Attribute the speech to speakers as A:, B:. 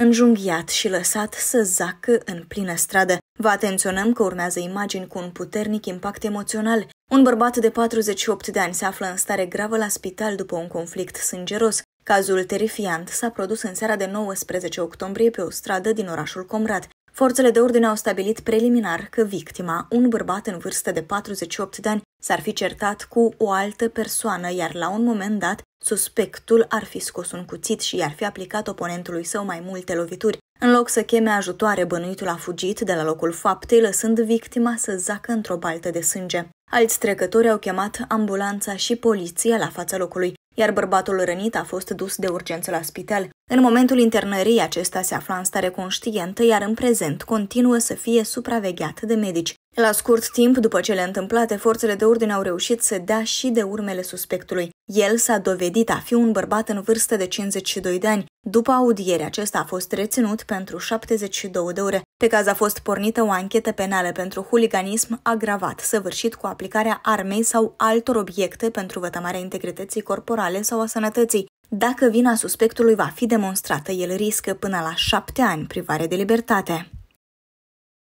A: înjunghiat și lăsat să zacă în plină stradă. Vă atenționăm că urmează imagini cu un puternic impact emoțional. Un bărbat de 48 de ani se află în stare gravă la spital după un conflict sângeros. Cazul terifiant s-a produs în seara de 19 octombrie pe o stradă din orașul Comrat. Forțele de ordine au stabilit preliminar că victima, un bărbat în vârstă de 48 de ani, S-ar fi certat cu o altă persoană, iar la un moment dat, suspectul ar fi scos un cuțit și i-ar fi aplicat oponentului său mai multe lovituri. În loc să cheme ajutoare, bănuitul a fugit de la locul faptei, lăsând victima să zacă într-o baltă de sânge. Alți trecători au chemat ambulanța și poliția la fața locului, iar bărbatul rănit a fost dus de urgență la spital. În momentul internării, acesta se afla în stare conștientă, iar în prezent continuă să fie supravegheat de medici. La scurt timp după cele întâmplate, forțele de ordine au reușit să dea și de urmele suspectului. El s-a dovedit a fi un bărbat în vârstă de 52 de ani. După audiere, acesta a fost reținut pentru 72 de ore. Pe caz a fost pornită o anchetă penală pentru huliganism agravat, săvârșit cu aplicarea armei sau altor obiecte pentru vătămarea integrității corporale sau a sănătății. Dacă vina suspectului va fi demonstrată, el riscă până la șapte ani privare de libertate.